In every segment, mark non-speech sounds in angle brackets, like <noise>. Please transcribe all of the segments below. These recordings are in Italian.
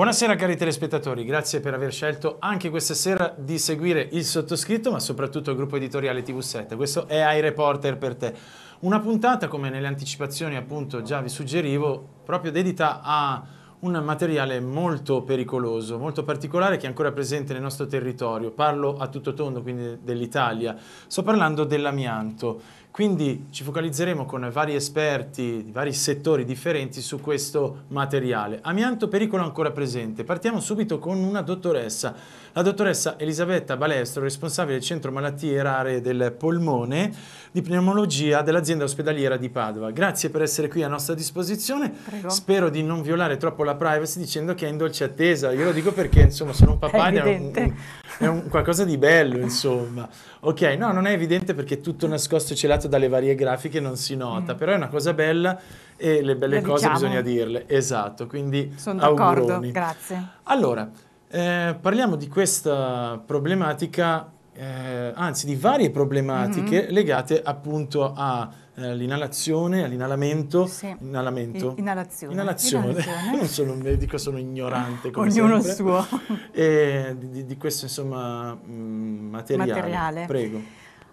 Buonasera cari telespettatori, grazie per aver scelto anche questa sera di seguire il sottoscritto ma soprattutto il gruppo editoriale TV7. Questo è AI Reporter per te. Una puntata, come nelle anticipazioni appunto già vi suggerivo, proprio dedita a un materiale molto pericoloso, molto particolare che è ancora presente nel nostro territorio. Parlo a tutto tondo, quindi dell'Italia. Sto parlando dell'amianto quindi ci focalizzeremo con vari esperti di vari settori differenti su questo materiale. Amianto pericolo ancora presente. Partiamo subito con una dottoressa, la dottoressa Elisabetta Balestro, responsabile del centro malattie rare del polmone di pneumologia dell'azienda ospedaliera di Padova. Grazie per essere qui a nostra disposizione. Prego. Spero di non violare troppo la privacy dicendo che è in dolce attesa. Io lo dico perché insomma sono un papà, è un, un, è un qualcosa di bello, insomma. Ok, no, non è evidente perché è tutto nascosto e celato dalle varie grafiche, non si nota, mm. però è una cosa bella e le belle le cose diciamo. bisogna dirle. Esatto, quindi Sono auguroni. Grazie. Allora, eh, parliamo di questa problematica eh, anzi di varie problematiche mm-hmm. legate appunto all'inalazione, eh, all'inalamento, sì. inalamento, inalazione, inalazione. inalazione. <laughs> non sono un medico, sono ignorante come Ognuno sempre. suo. <laughs> E eh, di, di questo insomma mm, materiale. materiale. Prego.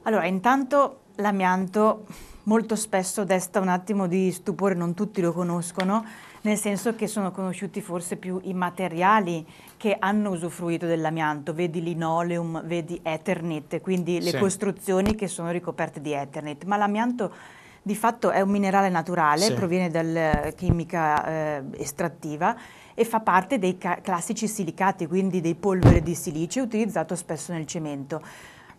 Allora, intanto l'amianto molto spesso desta un attimo di stupore, non tutti lo conoscono nel senso che sono conosciuti forse più i materiali che hanno usufruito dell'amianto, vedi linoleum, vedi Ethernet, quindi le sì. costruzioni che sono ricoperte di Ethernet, ma l'amianto di fatto è un minerale naturale, sì. proviene dalla eh, chimica eh, estrattiva e fa parte dei classici silicati, quindi dei polvere di silice utilizzato spesso nel cemento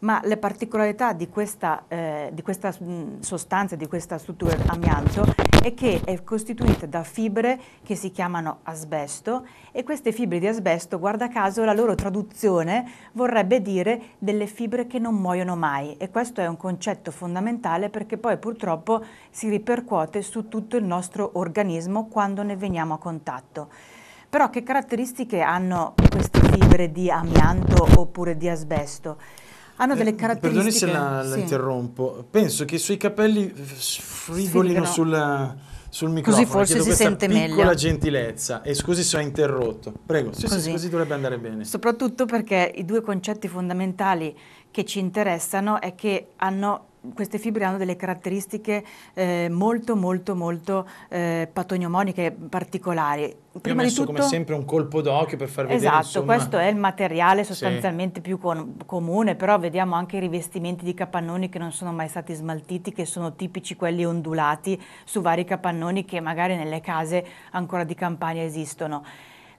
ma le particolarità di questa, eh, di questa mm, sostanza, di questa struttura amianto è che è costituita da fibre che si chiamano asbesto e queste fibre di asbesto, guarda caso, la loro traduzione vorrebbe dire delle fibre che non muoiono mai e questo è un concetto fondamentale perché poi purtroppo si ripercuote su tutto il nostro organismo quando ne veniamo a contatto. Però che caratteristiche hanno queste fibre di amianto oppure di asbesto? hanno delle caratteristiche. Eh, perdoni se la, sì. interrompo. Penso che i suoi capelli frigolino sì, sul microfono. Così forse si sente meglio. Con la gentilezza. E scusi se ho interrotto. Prego, sì, così. Sì, così dovrebbe andare bene. Soprattutto perché i due concetti fondamentali che ci interessano è che hanno queste fibre hanno delle caratteristiche eh, molto molto molto eh, patognomoniche particolari. Prima Io ho messo tutto, come sempre un colpo d'occhio per far vedere Esatto, insomma, questo è il materiale sostanzialmente sì. più con, comune, però vediamo anche i rivestimenti di capannoni che non sono mai stati smaltiti, che sono tipici quelli ondulati su vari capannoni che magari nelle case ancora di campagna esistono.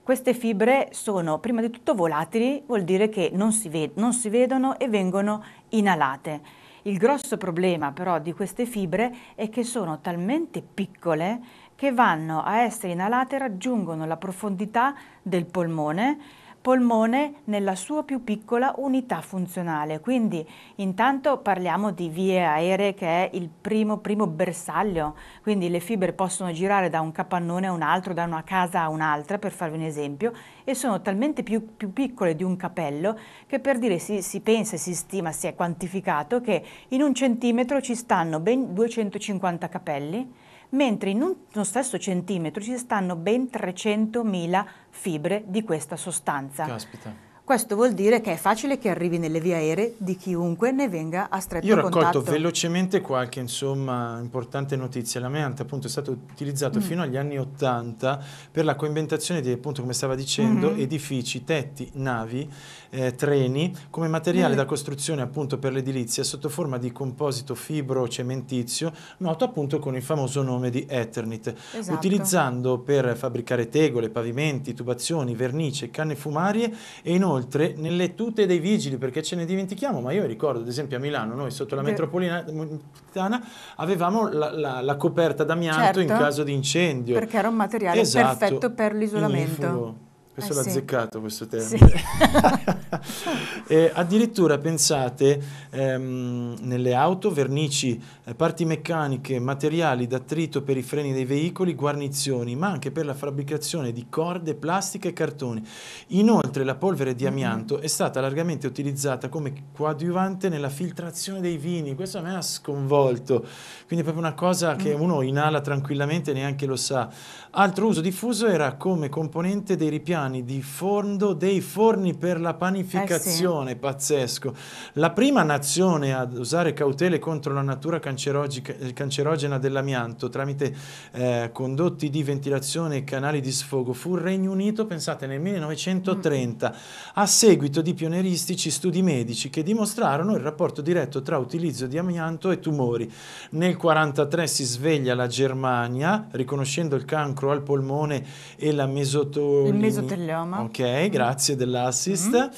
Queste fibre sono prima di tutto volatili, vuol dire che non si, ved non si vedono e vengono inalate. Il grosso problema però di queste fibre è che sono talmente piccole che vanno a essere inalate e raggiungono la profondità del polmone polmone nella sua più piccola unità funzionale. Quindi intanto parliamo di vie aeree che è il primo, primo bersaglio, quindi le fibre possono girare da un capannone a un altro, da una casa a un'altra per farvi un esempio e sono talmente più, più piccole di un capello che per dire si, si pensa, si stima, si è quantificato che in un centimetro ci stanno ben 250 capelli mentre in uno stesso centimetro ci stanno ben 300.000 fibre di questa sostanza. Caspita. Questo vuol dire che è facile che arrivi nelle vie aeree di chiunque ne venga a stretto contatto. Io ho raccolto contatto. velocemente qualche insomma, importante notizia. L'amianto appunto è stato utilizzato mm. fino agli anni 80 per la coinventazione di, appunto come stava dicendo, mm edifici, tetti, navi, eh, treni, come materiale mm. da costruzione appunto per l'edilizia sotto forma di composito fibro cementizio, noto appunto con il famoso nome di Eternit, esatto. utilizzando per fabbricare tegole, pavimenti, tubazioni, vernice, canne fumarie e inoltre inoltre nelle tute dei vigili, perché ce ne dimentichiamo, ma io ricordo ad esempio a Milano, noi sotto la metropolitana avevamo la, la, la coperta d'amianto certo, in caso di incendio. Perché era un materiale esatto, perfetto per l'isolamento. Questo eh l'ha sì. azzeccato questo termine. Sì. <laughs> <laughs> Eh, addirittura pensate ehm, nelle auto, vernici, eh, parti meccaniche, materiali d'attrito per i freni dei veicoli, guarnizioni, ma anche per la fabbricazione di corde, plastica e cartoni. Inoltre la polvere di mm-hmm. amianto mm. è stata largamente utilizzata come coadiuvante nella filtrazione dei vini. Questo a me ha sconvolto. Quindi è proprio una cosa che mm. uno inala tranquillamente e neanche lo sa. Altro uso diffuso era come componente dei ripiani di fondo dei forni per la panificazione. Eh sì nazione, pazzesco, la prima nazione ad usare cautele contro la natura cancerogena dell'amianto tramite eh, condotti di ventilazione e canali di sfogo fu il Regno Unito, pensate, nel 1930, a seguito di pionieristici studi medici che dimostrarono il rapporto diretto tra utilizzo di amianto e tumori. Nel 1943 si sveglia la Germania, riconoscendo il cancro al polmone e la mesotelioma. Il mesotelioma. Ok, grazie dell'assist. Mm -hmm.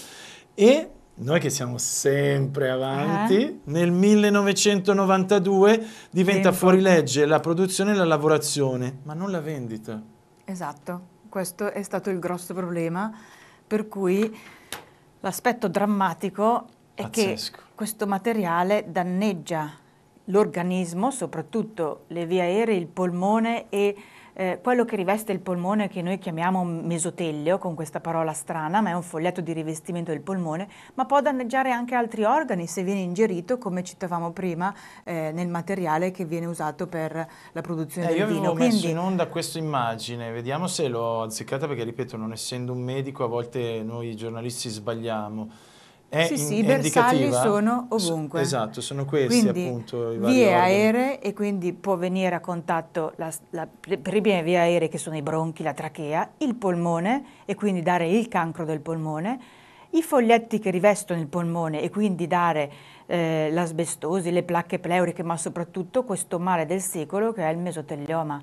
E noi che siamo sempre eh? avanti, eh? nel 1992 diventa Tempo. fuorilegge la produzione e la lavorazione, ma non la vendita. Esatto, questo è stato il grosso problema, per cui l'aspetto drammatico è Pazzesco. che questo materiale danneggia l'organismo, soprattutto le vie aeree, il polmone e eh, quello che riveste il polmone che noi chiamiamo mesotellio, con questa parola strana, ma è un foglietto di rivestimento del polmone, ma può danneggiare anche altri organi se viene ingerito, come citavamo prima, eh, nel materiale che viene usato per la produzione eh, del io vino. Io avevo Quindi... messo in onda questa immagine, vediamo se l'ho azzeccata perché ripeto, non essendo un medico a volte noi giornalisti sbagliamo è Sì, sì, i bersagli sono ovunque. So, esatto, sono questi quindi, appunto i vari vie aeree e quindi può venire a contatto la, la, le prime vie aeree che sono i bronchi, la trachea, il polmone e quindi dare il cancro del polmone, i foglietti che rivestono il polmone e quindi dare eh, l'asbestosi, le placche pleuriche, ma soprattutto questo male del secolo che è il mesotelioma.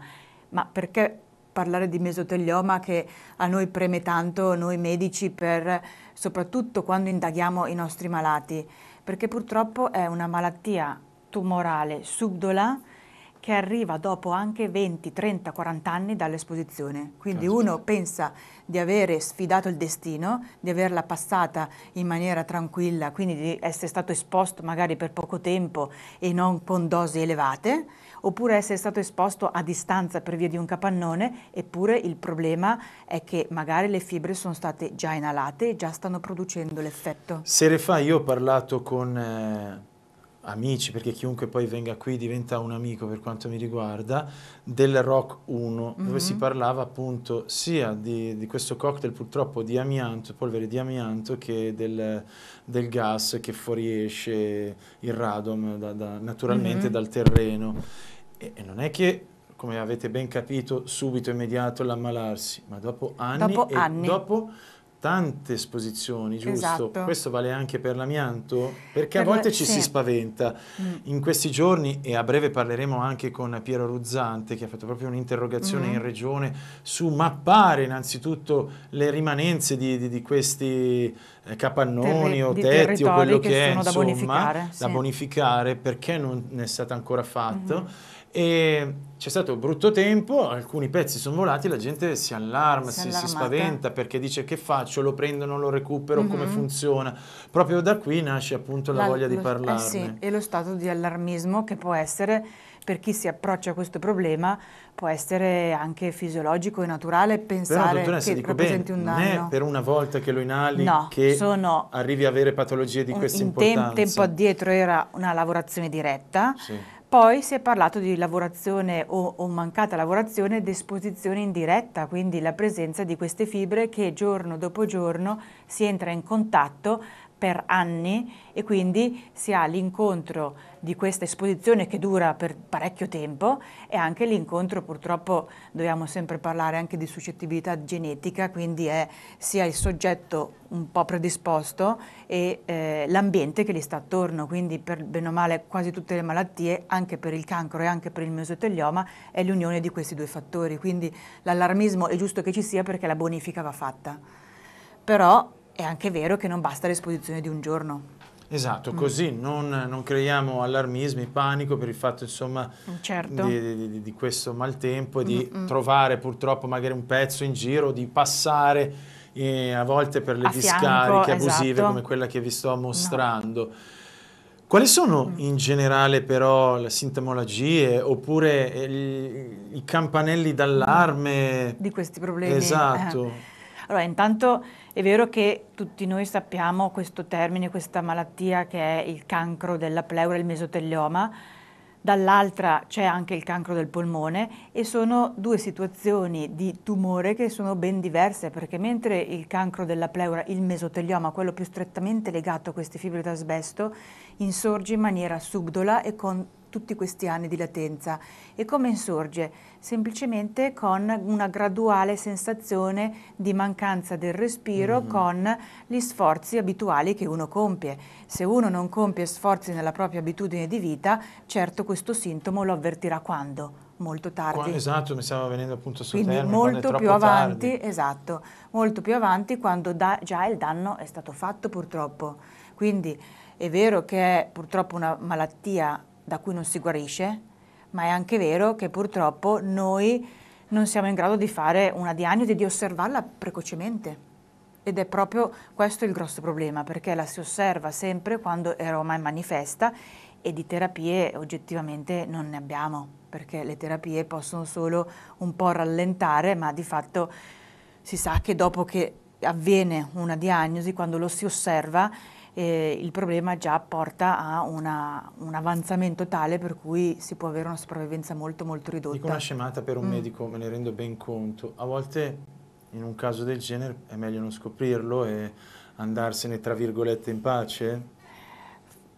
Ma perché parlare di mesotelioma che a noi preme tanto, noi medici, per, soprattutto quando indaghiamo i nostri malati, perché purtroppo è una malattia tumorale subdola che arriva dopo anche 20, 30, 40 anni dall'esposizione. Quindi Cazzo. Certo. uno pensa di avere sfidato il destino, di averla passata in maniera tranquilla, quindi di essere stato esposto magari per poco tempo e non con dosi elevate, oppure essere stato esposto a distanza per via di un capannone, eppure il problema è che magari le fibre sono state già inalate e già stanno producendo l'effetto. Sere fa io ho parlato con... Eh amici, perché chiunque poi venga qui diventa un amico per quanto mi riguarda, del Rock 1, mm-hmm. dove si mhm. parlava appunto sia di, di, questo cocktail purtroppo di amianto, polvere di amianto, che del, del gas che fuoriesce il radon da, da, naturalmente mm-hmm. dal terreno. E, e non è che come avete ben capito, subito immediato l'ammalarsi, ma dopo anni, dopo anni. dopo tante esposizioni, giusto? Esatto. Questo vale anche per l'amianto? Perché per a volte la... ci sì. si spaventa. Mm. In questi giorni, e a breve parleremo anche con Piero Ruzzante, che ha fatto proprio un'interrogazione mm. in regione, su mappare innanzitutto le rimanenze di, di, di questi eh, capannoni Terri o tetti o quello che, che è, insomma, da bonificare, sì. da bonificare perché non è stato ancora fatto. Mm. E c'è stato brutto tempo, alcuni pezzi sono volati, la gente si allarma, si, si, si spaventa perché dice che faccio, lo prendo, non lo recupero, mm-hmm. come funziona. Proprio da qui nasce appunto la, la voglia lo, di parlarne. Eh sì, e lo stato di allarmismo che può essere per chi si approccia a questo problema può essere anche fisiologico e naturale pensare Però, che rappresenti bene, un danno. Non è per una volta che lo inali no, che arrivi a avere patologie di questa importanza. Tem- tempo addietro era una lavorazione diretta. Sì poi si è parlato di lavorazione o, o, mancata lavorazione ed esposizione indiretta, quindi la presenza di queste fibre che giorno dopo giorno si entra in contatto per anni e quindi si ha l'incontro di questa esposizione che dura per parecchio tempo e anche l'incontro purtroppo dobbiamo sempre parlare anche di suscettibilità genetica, quindi è sia il soggetto un po' predisposto e eh, l'ambiente che gli sta attorno, quindi per bene o male quasi tutte le malattie, anche per il cancro e anche per il mesotelioma, è l'unione di questi due fattori, quindi l'allarmismo è giusto che ci sia perché la bonifica va fatta. Però è anche vero che non basta l'esposizione di un giorno. Esatto, mm. così non, non, creiamo allarmismi, panico per il fatto insomma mm, certo. di, di, di, questo maltempo e di mm -mm. trovare purtroppo magari un pezzo in giro, di passare eh, a volte per le a discariche fianco, abusive esatto. come quella che vi sto mostrando. No. Quali sono mm. in generale però le sintomologie oppure eh, il, i campanelli d'allarme? Di questi problemi. Eh. Esatto. Eh. Allora, intanto è vero che tutti noi sappiamo questo termine, questa malattia che è il cancro della pleura il mesotelioma, dall'altra c'è anche il cancro del polmone e sono due situazioni di tumore che sono ben diverse perché mentre il cancro della pleura, il mesotelioma, quello più strettamente legato a queste fibre d'asbesto, insorge in maniera subdola e con tutti questi anni di latenza. E come insorge? Semplicemente con una graduale sensazione di mancanza del respiro mm. con gli sforzi abituali che uno compie. Se uno non compie sforzi nella propria abitudine di vita, certo questo sintomo lo avvertirà quando? molto tardi. Esatto, mi stava venendo appunto sul Quindi termine, molto più avanti, tardi. esatto, molto più avanti quando da, già il danno è stato fatto purtroppo. Quindi è vero che è purtroppo una malattia da cui non si guarisce, ma è anche vero che purtroppo noi non siamo in grado di fare una diagnosi e di osservarla precocemente. Ed è proprio questo il grosso problema, perché la si osserva sempre quando è ormai manifesta e di terapie oggettivamente non ne abbiamo, perché le terapie possono solo un po' rallentare, ma di fatto si sa che dopo che avviene una diagnosi, quando lo si osserva, eh, il problema già porta a una, un avanzamento tale per cui si può avere una sopravvivenza molto molto ridotta. Dico una scemata per un mm. medico, me ne rendo ben conto. A volte in un caso del genere è meglio non scoprirlo e andarsene tra virgolette in pace?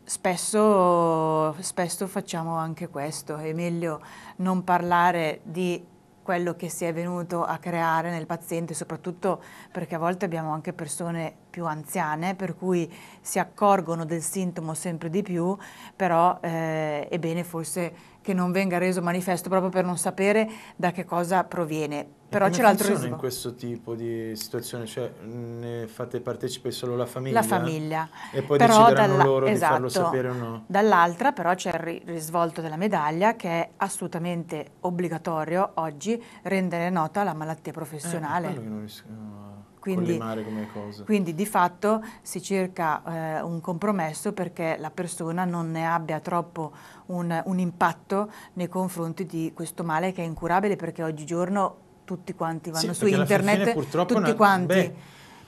Spesso, spesso facciamo anche questo, è meglio non parlare di quello che si è venuto a creare nel paziente, soprattutto perché a volte abbiamo anche persone più anziane, per cui si accorgono del sintomo sempre di più, però eh, è bene forse che non venga reso manifesto proprio per non sapere da che cosa proviene però Come c'è l'altro risultato. in questo tipo di situazione? Cioè, ne fate partecipe solo la famiglia? La famiglia. E poi però decideranno dalla, loro esatto, di farlo esatto. sapere o no? Dall'altra però c'è il risvolto della medaglia che è assolutamente obbligatorio oggi rendere nota la malattia professionale. Eh, non riescono a quindi, come cosa. quindi di fatto si cerca eh, un compromesso perché la persona non ne abbia troppo un, un impatto nei confronti di questo male che è incurabile perché oggigiorno tutti quanti vanno sì, su internet, fine, tutti una, quanti beh,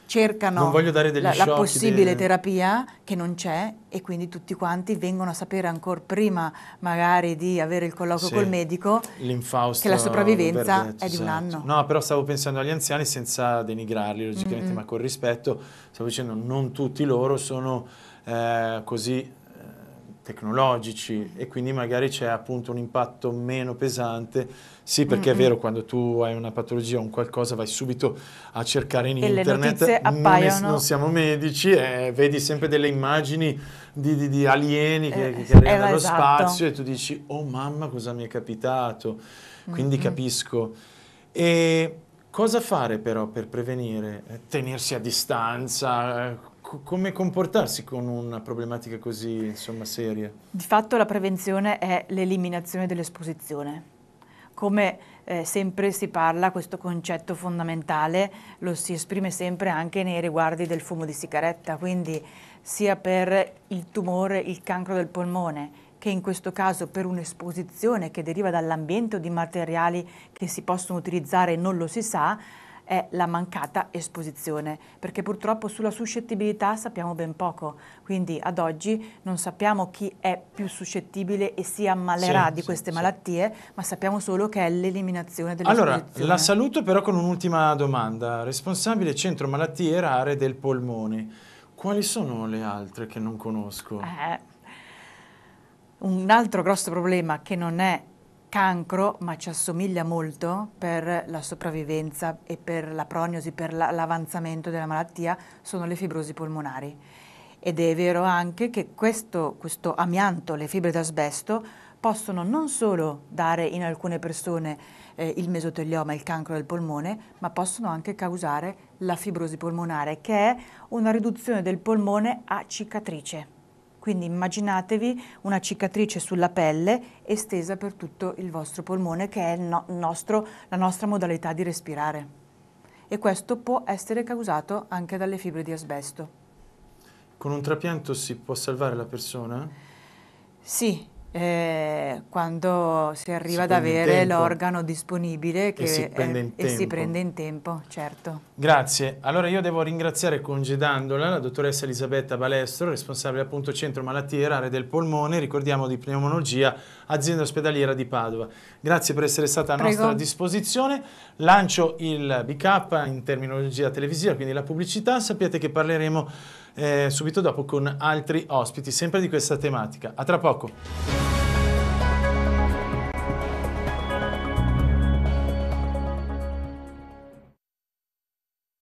cercano la, la, possibile dei... terapia che non c'è e quindi tutti quanti vengono a sapere ancora prima magari di avere il colloquio sì, col medico che la sopravvivenza verdetto, è di un esatto. anno. No, però stavo pensando agli anziani senza denigrarli, logicamente, mm -hmm. ma con rispetto, stavo dicendo non tutti loro sono eh, così tecnologici e quindi magari c'è appunto un impatto meno pesante. Sì, perché mm-hmm. è vero, quando tu hai una patologia o un qualcosa vai subito a cercare in e internet, non, es- non, siamo medici, eh, vedi sempre delle immagini di, di, di alieni che, eh, che arrivano dallo eh, esatto. spazio e tu dici, oh mamma cosa mi è capitato, quindi mm-hmm. capisco. E cosa fare però per prevenire? Eh, tenersi a distanza, eh, come comportarsi con una problematica così insomma, seria? Di fatto la prevenzione è l'eliminazione dell'esposizione. Come eh, sempre si parla, questo concetto fondamentale lo si esprime sempre anche nei riguardi del fumo di sigaretta, quindi sia per il tumore, il cancro del polmone, che in questo caso per un'esposizione che deriva dall'ambiente o di materiali che si possono utilizzare e non lo si sa, è la mancata esposizione, perché purtroppo sulla suscettibilità sappiamo ben poco, quindi ad oggi non sappiamo chi è più suscettibile e si ammalerà sì, di queste sì, malattie, sì. ma sappiamo solo che è l'eliminazione dell'esposizione. Allora, la saluto però con un'ultima domanda. Responsabile centro malattie rare del polmone, quali sono le altre che non conosco? Eh, un altro grosso problema che non è cancro, ma ci assomiglia molto per la sopravvivenza e per la prognosi, per l'avanzamento della malattia, sono le fibrosi polmonari. Ed è vero anche che questo, questo amianto, le fibre d'asbesto, possono non solo dare in alcune persone eh, il mesotelioma, il cancro del polmone, ma possono anche causare la fibrosi polmonare, che è una riduzione del polmone a cicatrice. Quindi immaginatevi una cicatrice sulla pelle estesa per tutto il vostro polmone che è no nostro, la nostra modalità di respirare. E questo può essere causato anche dalle fibre di asbesto. Con un trapianto si può salvare la persona? Sì, eh, quando si arriva si ad avere l'organo disponibile che e si, prende in tempo. si prende in tempo, certo. Grazie. Allora io devo ringraziare congedandola la dottoressa Elisabetta Balestro, responsabile appunto Centro Malattie Rare del Polmone, ricordiamo di pneumologia, azienda ospedaliera di Padova. Grazie per essere stata a Prego. nostra disposizione. Lancio il BK in terminologia televisiva, quindi la pubblicità. Sapete che parleremo eh, subito dopo con altri ospiti sempre di questa tematica. A tra poco.